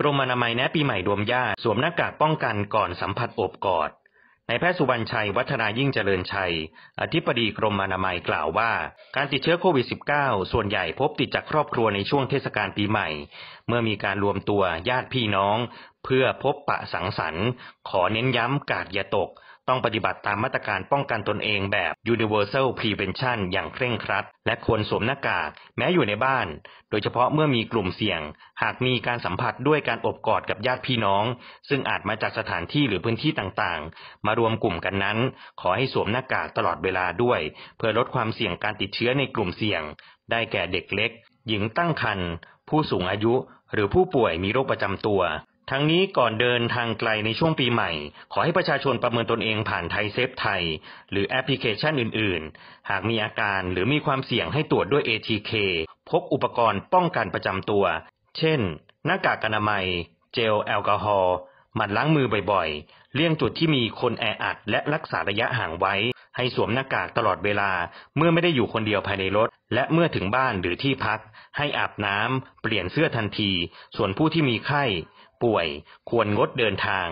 กรมอนามัยแนะปีใหม่ดวมญาติสวมหน้ากากป้องกันก่อนสัมผัสอบกอดนายแพทย์สุวรรณชัยวัฒนายิ่งเจริญชัย อธิบดีกรมอนามัยกล่าวว่าการติดเชื้อโควิด -19 ส่วนใหญ่พบติดจากครอบครัวในช่วงเทศกาลปีใหม่ เมื่อมีการรวมตัวญาติพี่น้องเพื่อพบปะสังสรรค์ขอเน้นย้ำกาดอย่าตก ต้องปฏิบัติตามมาตรการป้องกันตนเองแบบ universal prevention อย่างเคร่งครัด และควรสวมหน้ากากแม้อยู่ในบ้าน โดยเฉพาะเมื่อมีกลุ่มเสี่ยง หากมีการสัมผัสด้วยการอบกอดกับญาติพี่น้อง ซึ่งอาจมาจากสถานที่หรือพื้นที่ต่างๆ มารวมกลุ่มกันนั้น ขอให้สวมหน้ากากตลอดเวลาด้วย เพื่อลดความเสี่ยงการติดเชื้อในกลุ่มเสี่ยงได้แก่เด็กเล็ก หญิงตั้งครรภ์ผู้สูงอายุ หรือผู้ป่วยมีโรคประจำตัวทั้งนี้ก่อนเดินทางไกลในช่วงปีใหม่ ขอให้ประชาชนประเมินตนเองผ่านไทยเซฟไทย หรือแอปพลิเคชันอื่นๆ หากมีอาการหรือมีความเสี่ยงให้ตรวจด้วย ATK พกอุปกรณ์ป้องกันประจำตัว เช่น หน้ากากอนามัย เจลแอลกอฮอล์มัดนล้างมือบ่อยๆเลี่ยงจุดที่มีคนแออัดและรักษาระยะห่างไว้ให้สวมหน้ากากตลอดเวลา เมื่อไม่ได้อยู่คนเดียวภายในรถ และเมื่อถึงบ้านหรือที่พัก ให้อาบน้ำเปลี่ยนเสื้อทันที ส่วนผู้ที่มีไข้ ป่วย ควรงดเดินทาง